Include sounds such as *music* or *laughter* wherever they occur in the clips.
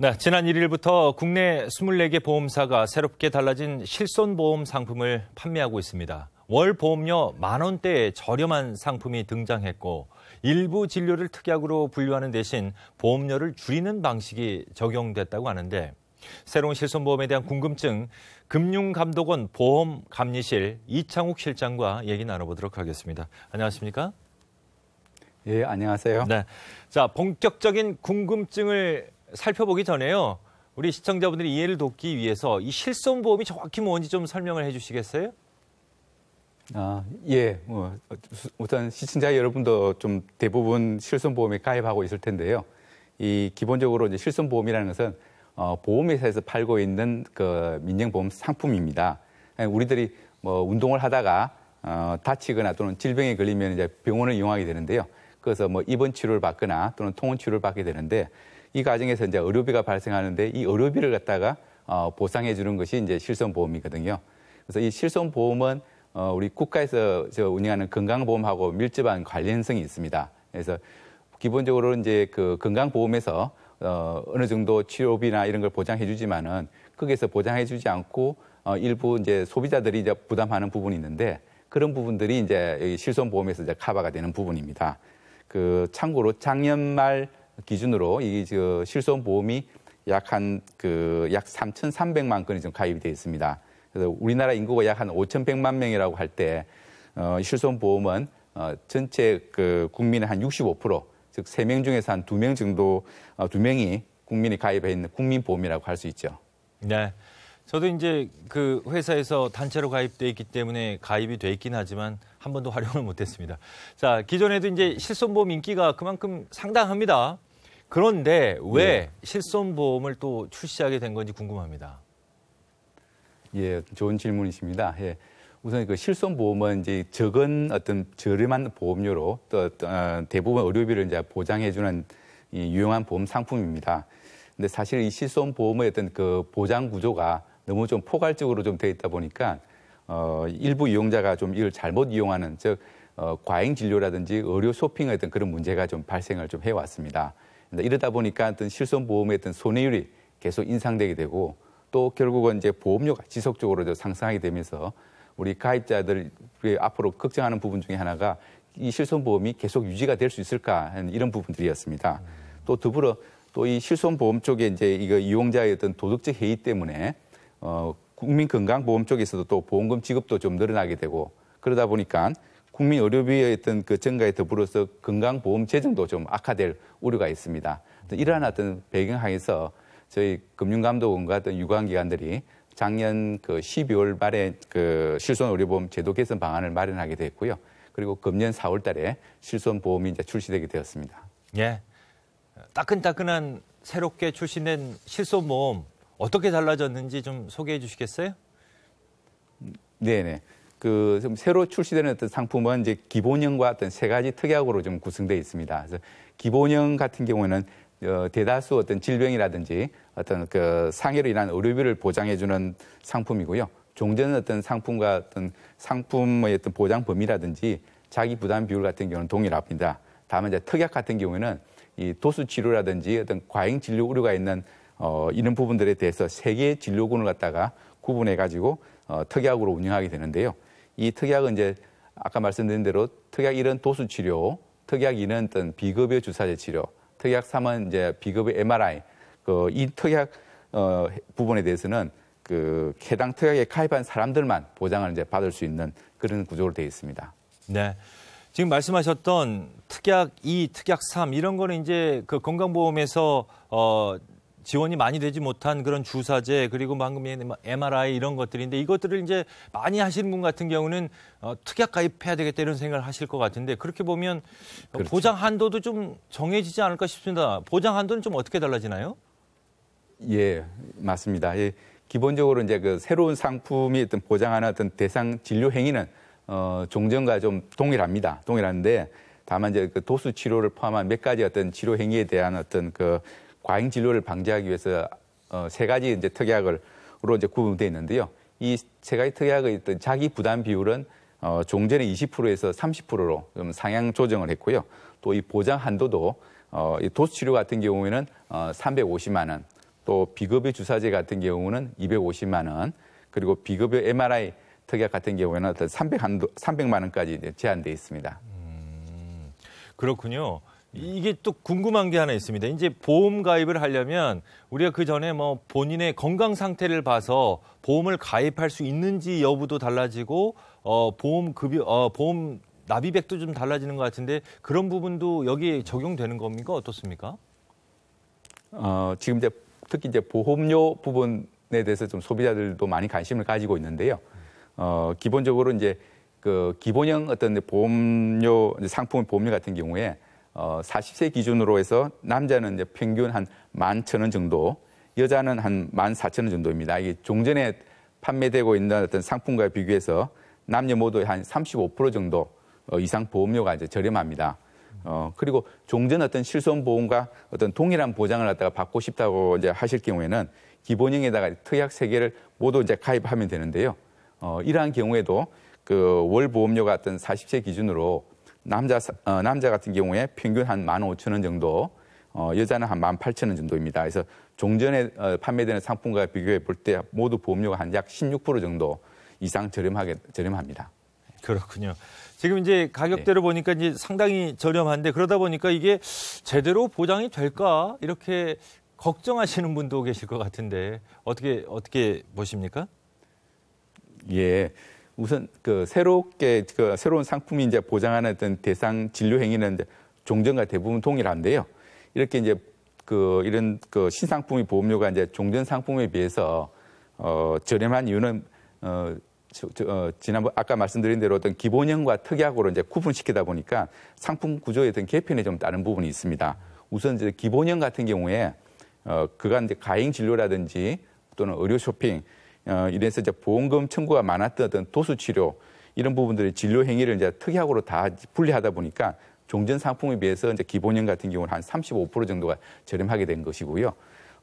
네, 지난 1일부터 국내 24개 보험사가 새롭게 달라진 실손보험 상품을 판매하고 있습니다. 월 보험료 만 원대의 저렴한 상품이 등장했고 일부 진료를 특약으로 분류하는 대신 보험료를 줄이는 방식이 적용됐다고 하는데 새로운 실손보험에 대한 궁금증 금융감독원 보험감리실 이창욱 실장과 얘기 나눠보도록 하겠습니다. 안녕하십니까? 예, 안녕하세요. 네. 자, 본격적인 궁금증을 살펴보기 전에요. 우리 시청자분들이 이해를 돕기 위해서 이 실손보험이 정확히 뭔지 좀 설명을 해주시겠어요? 아, 예. 뭐, 우선 시청자 여러분도 좀 대부분 실손보험에 가입하고 있을 텐데요. 이 기본적으로 이제 실손보험이라는 것은 어, 보험회사에서 팔고 있는 그 민영보험 상품입니다. 예, 우리들이 뭐 운동을 하다가 어, 다치거나 또는 질병에 걸리면 이제 병원을 이용하게 되는데요. 그래서 뭐 입원 치료를 받거나 또는 통원 치료를 받게 되는데 이 과정에서 이제 의료비가 발생하는데 이 의료비를 갖다가 어, 보상해 주는 것이 이제 실손보험이거든요. 그래서 이 실손보험은 어, 우리 국가에서 저 운영하는 건강보험하고 밀접한 관련성이 있습니다. 그래서 기본적으로 이제 그 건강보험에서 어, 어느 정도 치료비나 이런 걸 보장해 주지만은 거기에서 보장해 주지 않고 어, 일부 이제 소비자들이 이제 부담하는 부분이 있는데 그런 부분들이 이제 실손보험에서 이제 카바가 되는 부분입니다. 그 참고로 작년 말 기준으로 이저 실손 보험이 약 한 그약 그3천0백만 건이 지금 가입이 되어 있습니다. 그래서 우리나라 인구가 약 한5 1 0 0만 명이라고 할때 어, 실손 보험은 어, 전체 그 국민의 한 65%, 즉3명 중에서 한2명 정도 어, 두 어, 명이 국민이 가입해 있는 국민 보험이라고 할 수 있죠. 네. 저도 이제 그 회사에서 단체로 가입돼 있기 때문에 가입이 돼 있긴 하지만 한 번도 *laughs* 활용을 못했습니다. 자 기존에도 이제 실손보험 인기가 그만큼 상당합니다. 그런데 왜 네. 실손보험을 또 출시하게 된 건지 궁금합니다. 예, 좋은 질문이십니다. 예. 우선 그 실손보험은 이제 적은 어떤 저렴한 보험료로 또 어, 대부분 의료비를 이제 보장해주는 이 유용한 보험 상품입니다. 근데 사실 이 실손보험의 어떤 그 보장 구조가 너무 좀 포괄적으로 좀 되어 있다 보니까 어, 일부 이용자가 좀 이걸 잘못 이용하는 즉 어, 과잉 진료라든지 의료 쇼핑 의 어떤 그런 문제가 좀 발생을 좀 해왔습니다. 이러다 보니까 어떤 실손보험의 어떤 손해율이 계속 인상되게 되고 또 결국은 이제 보험료가 지속적으로 상승하게 되면서 우리 가입자들이 앞으로 걱정하는 부분 중에 하나가 이 실손보험이 계속 유지가 될 수 있을까 하는 이런 부분들이었습니다. 또 더불어 또 이 실손보험 쪽에 이제 이거 이용자의 어떤 도덕적 해이 때문에 어, 국민건강보험 쪽에서도 또 보험금 지급도 좀 늘어나게 되고 그러다 보니까 국민 의료비의 어떤 그 증가에 더불어서 건강보험 재정도 좀 악화될 우려가 있습니다. 이러한 어떤 배경하에서 저희 금융감독원과 어떤 유관기관들이 작년 그 12월 말에 그 실손의료보험 제도 개선 방안을 마련하게 됐고요. 그리고 금년 4월 달에 실손보험이 이제 출시되게 되었습니다. 예. 따끈따끈한 새롭게 출시된 실손보험 어떻게 달라졌는지 좀 소개해 주시겠어요? 음, 네네. 그 새로 출시되는 어떤 상품은 이제 기본형과 어떤 세 가지 특약으로 좀 구성되어 있습니다. 그래서 기본형 같은 경우는 에 어, 대다수 어떤 질병이라든지 어떤 그 상해로 인한 의료비를 보장해주는 상품이고요. 종전은 어떤 상품과 어떤 상품의 어떤 보장 범위라든지 자기 부담 비율 같은 경우는 동일합니다. 다만 이제 특약 같은 경우에는 이 도수 치료라든지 어떤 과잉 진료 우려가 있는 어, 이런 부분들에 대해서 세 개의 진료군을 갖다가 구분해 가지고 어, 특약으로 운영하게 되는데요. 이 특약은 이제 아까 말씀드린 대로 특약 1은 도수 치료, 특약 2는 어떤 비급여 주사제 치료, 특약 3은 이제 비급여 MRI. 그 이 특약 어, 부분에 대해서는 그 해당 특약에 가입한 사람들만 보장을 이제 받을 수 있는 그런 구조로 되어 있습니다. 네. 지금 말씀하셨던 특약 2, 특약 3 이런 거는 이제 그 건강보험에서 어 지원이 많이 되지 못한 그런 주사제 그리고 방금 얘기 MRI 이런 것들인데 이것들을 이제 많이 하시는 분 같은 경우는 어, 특약 가입해야 되겠다 이런 생각을 하실 것 같은데 그렇게 보면 그렇죠. 보장 한도도 좀 정해지지 않을까 싶습니다. 보장 한도는 좀 어떻게 달라지나요? 예, 맞습니다. 예, 기본적으로 이제 그 새로운 상품이 어떤 보장하는 어떤 대상 진료 행위는 어, 종전과 좀 동일합니다. 동일한데 다만 이제 그 도수 치료를 포함한 몇 가지 어떤 치료 행위에 대한 어떤 그 과잉 진료를 방지하기 위해서 어, 세 가지 이제 특약을로 이제 구분돼 있는데요. 이 세 가지 특약의 어떤 자기 부담 비율은 어, 종전의 20%에서 30%로 좀 상향 조정을 했고요. 또 이 보장 한도도 어, 이 도수 치료 같은 경우에는 어, 350만 원, 또 비급여 주사제 같은 경우는 250만 원, 그리고 비급여 MRI 특약 같은 경우에는 300 한도, 300만 원까지 제한돼 있습니다. 음, 그렇군요. 이게 또 궁금한 게 하나 있습니다. 이제 보험 가입을 하려면 우리가 그 전에 뭐 본인의 건강 상태를 봐서 보험을 가입할 수 있는지 여부도 달라지고 어 보험 급여 어 보험 납입액도 좀 달라지는 것 같은데 그런 부분도 여기에 적용되는 겁니까 어떻습니까? 어, 지금 이제 특히 이제 보험료 부분에 대해서 좀 소비자들도 많이 관심을 가지고 있는데요. 어, 기본적으로 이제 그 기본형 어떤 보험료 상품 보험료 같은 경우에 어, 40세 기준으로 해서 남자는 이제 평균 한 11,000원 정도, 여자는 한 14,000원 정도입니다. 이게 종전에 판매되고 있는 어떤 상품과 비교해서 남녀 모두 한 35% 정도 어, 이상 보험료가 이제 저렴합니다. 어, 그리고 종전 어떤 실손 보험과 어떤 동일한 보장을 갖다가 받고 싶다고 이제 하실 경우에는 기본형에다가 특약 세 개를 모두 이제 가입하면 되는데요. 어, 이러한 경우에도 그월 보험료가 어떤 40세 기준으로 남자 어, 남자 같은 경우에 평균 한 만 오천 원 정도, 어, 여자는 한 만 팔천 원 정도입니다. 그래서 종전에 어, 판매되는 상품과 비교해 볼 때 모두 보험료가 한 약 십육 프로 정도 이상 저렴하게 저렴합니다. 그렇군요. 지금 이제 가격대로 네. 보니까 이제 상당히 저렴한데 그러다 보니까 이게 제대로 보장이 될까 이렇게 걱정하시는 분도 계실 것 같은데 어떻게 어떻게 보십니까? 예. 우선 그 새롭게 그 새로운 상품이 이제 보장하는 어떤 대상 진료 행위는 종전과 대부분 동일한데요. 이렇게 이제 그 이런 그 신상품의 보험료가 이제 종전 상품에 비해서 어 저렴한 이유는 어, 저, 저, 어 지난번 아까 말씀드린 대로 어떤 기본형과 특약으로 이제 구분시키다 보니까 상품 구조에 어떤 개편에 좀 다른 부분이 있습니다. 우선 이제 기본형 같은 경우에 어 그간 이제 가행 진료라든지 또는 의료 쇼핑 어, 이래서 이제 보험금 청구가 많았던 어떤 도수치료 이런 부분들이 진료 행위를 이제 특약으로 다 분리하다 보니까 종전 상품에 비해서 이제 기본형 같은 경우는 한 35% 정도가 저렴하게 된 것이고요.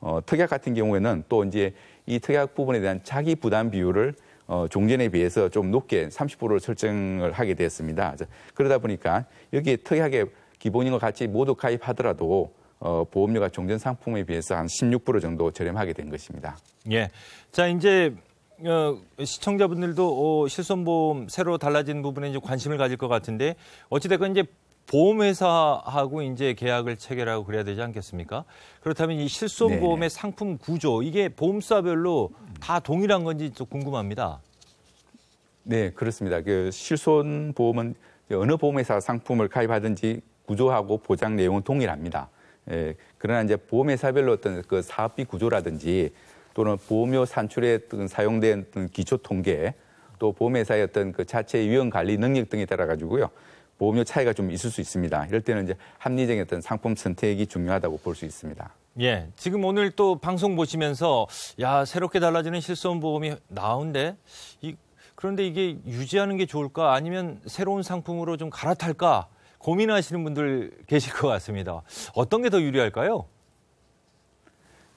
어, 특약 같은 경우에는 또 이제 이 특약 부분에 대한 자기 부담 비율을 어, 종전에 비해서 좀 높게 30%를 설정을 하게 되었습니다. 그러다 보니까 여기 에 특약의 기본인과 같이 모두 가입하더라도 어, 보험료가 종전 상품에 비해서 한 16% 정도 저렴하게 된 것입니다. 예. 자, 이제 어, 시청자분들도 어, 실손보험 새로 달라진 부분에 이제 관심을 가질 것 같은데 어찌됐건 이제 보험회사하고 이제 계약을 체결하고 그래야 되지 않겠습니까? 그렇다면 이 실손보험의 네 상품 구조 이게 보험사별로 다 동일한 건지 좀 궁금합니다. 네, 그렇습니다. 그 실손보험은 어느 보험회사 상품을 가입하든지 구조하고 보장 내용은 동일합니다. 예, 그러나 이제 보험회사별로 어떤 그 사업비 구조라든지 또는 보험료 산출에 사용된 기초 통계 또 보험회사의 어떤 그 자체 위험 관리 능력 등에 따라 가지고요. 보험료 차이가 좀 있을 수 있습니다. 이럴 때는 이제 합리적인 어떤 상품 선택이 중요하다고 볼 수 있습니다. 예. 지금 오늘 또 방송 보시면서 야, 새롭게 달라지는 실손 보험이 나온데 이, 그런데 이게 유지하는 게 좋을까 아니면 새로운 상품으로 좀 갈아탈까 고민하시는 분들 계실 것 같습니다. 어떤 게 더 유리할까요?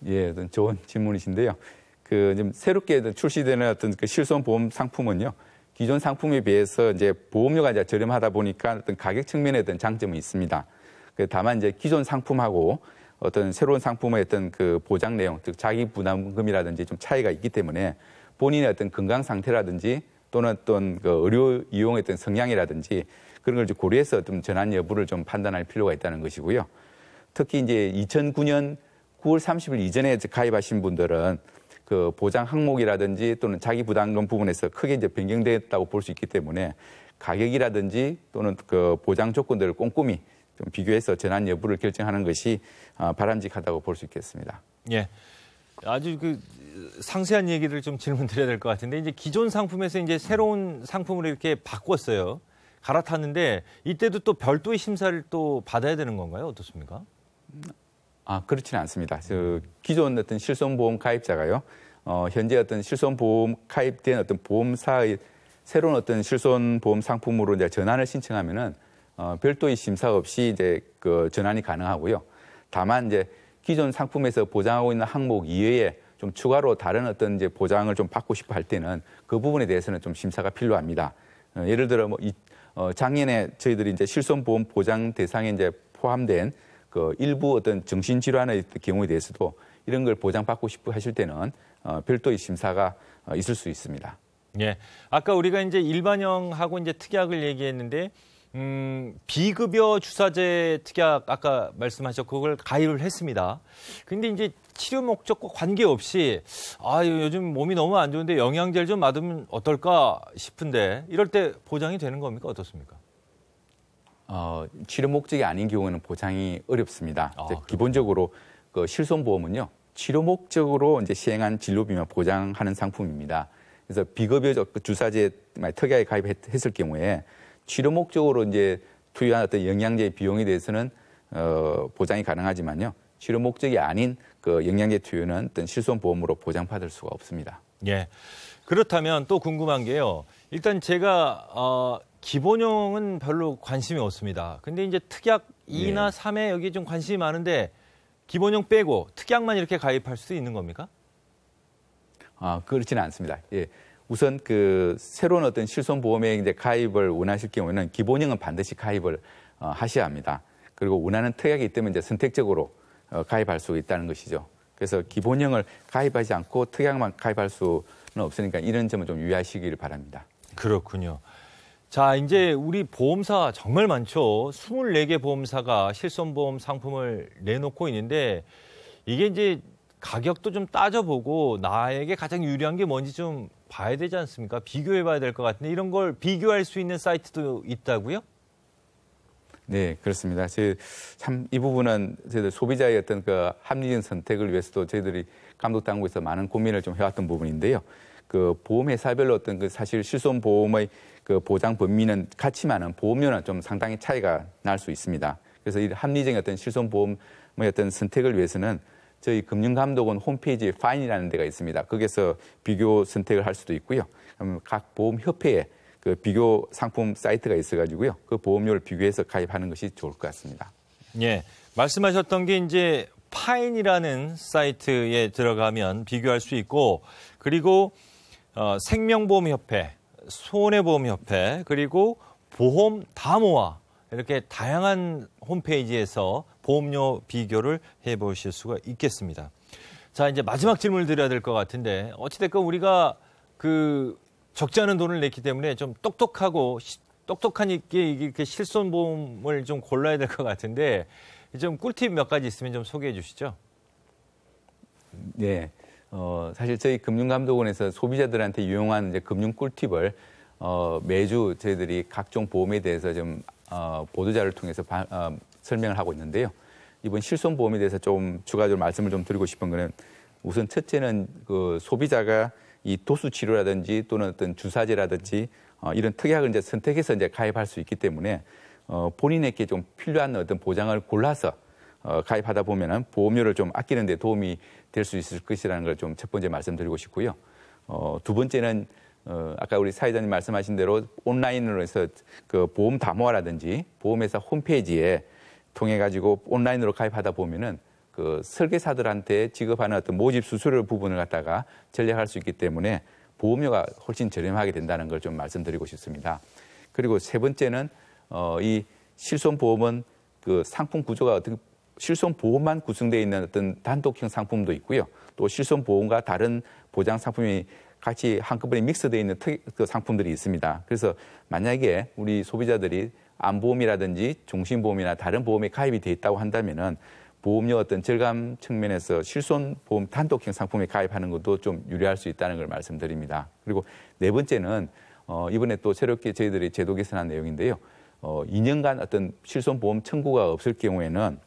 예, 어떤 좋은 질문이신데요. 그 지금 새롭게 출시되는 어떤 그 실손 보험 상품은요. 기존 상품에 비해서 이제 보험료가 이제 저렴하다 보니까 어떤 가격 측면에 대한 장점이 있습니다. 그 다만 이제 기존 상품하고 어떤 새로운 상품의 어떤 그 보장 내용, 즉 자기 부담금이라든지 좀 차이가 있기 때문에 본인의 어떤 건강 상태라든지 또는 어떤 그 의료 이용에 대한 성향이라든지 그런 걸 고려해서 어 전환 여부를 좀 판단할 필요가 있다는 것이고요. 특히 이제 2009년 9월 30일 이전에 가입하신 분들은 그 보장 항목이라든지 또는 자기 부담금 부분에서 크게 이제 변경되었다고볼 수 있기 때문에 가격이라든지 또는 그 보장 조건들을 꼼꼼히 좀 비교해서 전환 여부를 결정하는 것이 어, 바람직하다고 볼 수 있겠습니다. 예. 아주 그 상세한 얘기를 좀 질문 드려야 될 것 같은데 이제 기존 상품에서 이제 새로운 상품으로 이렇게 바꿨어요. 갈아탔는데 이때도 또 별도의 심사를 또 받아야 되는 건가요? 어떻습니까? 아 그렇지는 않습니다. 그 기존 어떤 실손보험 가입자가요. 어, 현재 어떤 실손보험 가입된 어떤 보험사의 새로운 어떤 실손보험 상품으로 이제 전환을 신청하면은 어, 별도의 심사 없이 이제 그 전환이 가능하고요. 다만 이제 기존 상품에서 보장하고 있는 항목 이외에 좀 추가로 다른 어떤 이제 보장을 좀 받고 싶어 할 때는 그 부분에 대해서는 좀 심사가 필요합니다. 어, 예를 들어 뭐 어, 작년에 저희들이 이제 실손보험 보장 대상에 이제 포함된 그 일부 어떤 정신질환의 경우에 대해서도 이런 걸 보장받고 싶어 하실 때는 어, 별도의 심사가 어, 있을 수 있습니다. 예. 아까 우리가 이제 일반형하고 이제 특약을 얘기했는데 음, 비급여 주사제 특약 아까 말씀하셨고 그걸 가입을 했습니다. 근데 이제 치료 목적과 관계없이 아 요즘 몸이 너무 안 좋은데 영양제를 좀 맞으면 어떨까 싶은데 이럴 때 보장이 되는 겁니까 어떻습니까? 어, 치료 목적이 아닌 경우에는 보장이 어렵습니다. 아, 기본적으로 그 실손보험은요 치료 목적으로 이제 시행한 진료비만 보장하는 상품입니다. 그래서 비급여적 그 주사제 특약에 가입했을 경우에 치료 목적으로 이제 투여한 어떤 영양제 비용에 대해서는 어, 보장이 가능하지만요 치료 목적이 아닌 그 영양제 투유는 어떤 실손 보험으로 보장받을 수가 없습니다. 예. 그렇다면 또 궁금한 게요. 일단 제가 어, 기본형은 별로 관심이 없습니다. 근데 이제 특약 2나 예. 3에 여기 좀 관심이 많은데 기본형 빼고 특약만 이렇게 가입할 수 있는 겁니까? 아, 그렇지는 않습니다. 예. 우선 그 새로운 어떤 실손 보험에 이제 가입을 원하실 경우에는 기본형은 반드시 가입을 어, 하셔야 합니다. 그리고 원하는 특약이 있다면 이제 선택적으로 어, 가입할 수 있다는 것이죠. 그래서 기본형을 가입하지 않고 특약만 가입할 수는 없으니까 이런 점은 좀 유의하시기를 바랍니다. 그렇군요. 자, 이제 우리 보험사 정말 많죠. 24개 보험사가 실손보험 상품을 내놓고 있는데 이게 이제 가격도 좀 따져보고 나에게 가장 유리한 게 뭔지 좀 봐야 되지 않습니까? 비교해 봐야 될 것 같은데 이런 걸 비교할 수 있는 사이트도 있다고요? 네, 그렇습니다. 참이 부분은 저희들 소비자의 어떤 그 합리적인 선택을 위해서도 저희들이 감독 당국에서 많은 고민을 좀 해왔던 부분인데요. 그 보험회사별로 어떤 그 사실 실손 보험의 그 보장 범위는 같지만은 보험료는 좀 상당히 차이가 날 수 있습니다. 그래서 이 합리적인 어떤 실손 보험의 어떤 선택을 위해서는 저희 금융감독원 홈페이지에 파인이라는 데가 있습니다. 거기서 비교 선택을 할 수도 있고요. 각 보험협회에 그 비교 상품 사이트가 있어가지고요. 그 보험료를 비교해서 가입하는 것이 좋을 것 같습니다. 예. 말씀하셨던 게 이제 파인이라는 사이트에 들어가면 비교할 수 있고 그리고 어, 생명보험협회, 손해보험협회 그리고 보험 다 모아 이렇게 다양한 홈페이지에서 보험료 비교를 해보실 수가 있겠습니다. 자 이제 마지막 질문을 드려야 될 것 같은데 어찌됐건 우리가 그 적지 않은 돈을 냈기 때문에 좀 똑똑하고 똑똑한 있게 이렇게 실손보험을 좀 골라야 될 것 같은데 좀 꿀팁 몇 가지 있으면 좀 소개해 주시죠. 네. 어, 사실 저희 금융감독원에서 소비자들한테 유용한 이제 금융 꿀팁을 어, 매주 저희들이 각종 보험에 대해서 좀 어, 보도자를 통해서 바, 어, 설명을 하고 있는데요. 이번 실손보험에 대해서 좀 추가적으로 말씀을 좀 드리고 싶은 거는 우선 첫째는 그 소비자가 이 도수 치료라든지 또는 어떤 주사제라든지 어, 이런 특약을 이제 선택해서 이제 가입할 수 있기 때문에 어, 본인에게 좀 필요한 어떤 보장을 골라서 어, 가입하다 보면은 보험료를 좀 아끼는 데 도움이 될 수 있을 것이라는 걸 좀 첫 번째 말씀드리고 싶고요. 어, 두 번째는 어, 아까 우리 사회자님 말씀하신 대로 온라인으로 해서 그 보험 담화라든지 보험회사 홈페이지에 통해 가지고 온라인으로 가입하다 보면은 그 설계사들한테 지급하는 어떤 모집 수수료 부분을 갖다가 전략할 수 있기 때문에 보험료가 훨씬 저렴하게 된다는 걸 좀 말씀드리고 싶습니다. 그리고 세 번째는 어, 이 실손보험은 그 상품 구조가 어떻게 실손보험만 구성되어 있는 어떤 단독형 상품도 있고요. 또 실손보험과 다른 보장 상품이 같이 한꺼번에 믹스되어 있는 특, 그 상품들이 있습니다. 그래서 만약에 우리 소비자들이 암보험이라든지 종신보험이나 다른 보험에 가입이 돼 있다고 한다면은 보험료 어떤 절감 측면에서 실손보험 단독형 상품에 가입하는 것도 좀 유리할 수 있다는 걸 말씀드립니다. 그리고 네 번째는 어, 이번에 또 새롭게 저희들이 제도 개선한 내용인데요. 어, 2년간 어떤 실손보험 청구가 없을 경우에는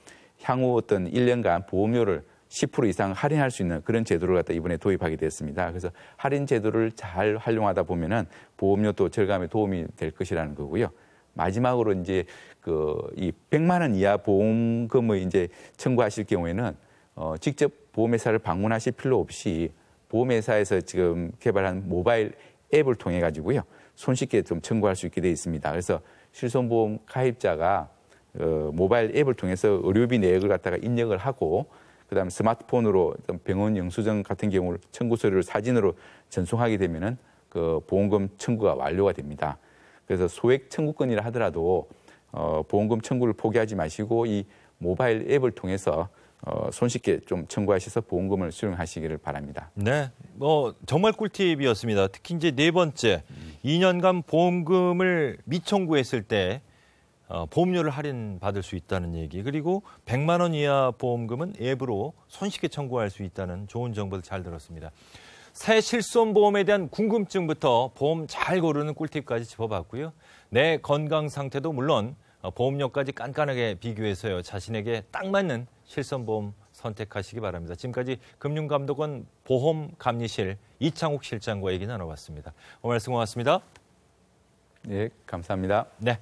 향후 어떤 1년간 보험료를 10% 이상 할인할 수 있는 그런 제도를 갖다 이번에 도입하게 됐습니다. 그래서 할인 제도를 잘 활용하다 보면은 보험료도 절감에 도움이 될 것이라는 거고요. 마지막으로 이제 그이 100만 원 이하 보험금을 이제 청구하실 경우에는 어 직접 보험회사를 방문하실 필요 없이 보험회사에서 지금 개발한 모바일 앱을 통해 가지고요. 손쉽게 좀 청구할 수 있게 돼 있습니다. 그래서 실손보험 가입자가 어, 모바일 앱을 통해서 의료비 내역을 갖다가 입력을 하고 그다음 스마트폰으로 병원 영수증 같은 경우 청구 서류를 사진으로 전송하게 되면은 그 보험금 청구가 완료가 됩니다. 그래서 소액 청구권이라 하더라도 어, 보험금 청구를 포기하지 마시고 이 모바일 앱을 통해서 어, 손쉽게 좀 청구하셔서 보험금을 수령하시기를 바랍니다. 네, 뭐 정말 꿀팁이었습니다. 특히 이제 네 번째, 2년간 보험금을 미청구했을 때 어, 보험료를 할인받을 수 있다는 얘기 그리고 100만 원 이하 보험금은 앱으로 손쉽게 청구할 수 있다는 좋은 정보를 잘 들었습니다. 새 실손보험에 대한 궁금증부터 보험 잘 고르는 꿀팁까지 짚어봤고요. 내 건강 상태도 물론 어, 보험료까지 깐깐하게 비교해서요. 자신에게 딱 맞는 실손보험 선택하시기 바랍니다. 지금까지 금융감독원 보험감리실 이창욱 실장과 얘기 나눠봤습니다. 오늘 말씀 고맙습니다. 네, 감사합니다. 네.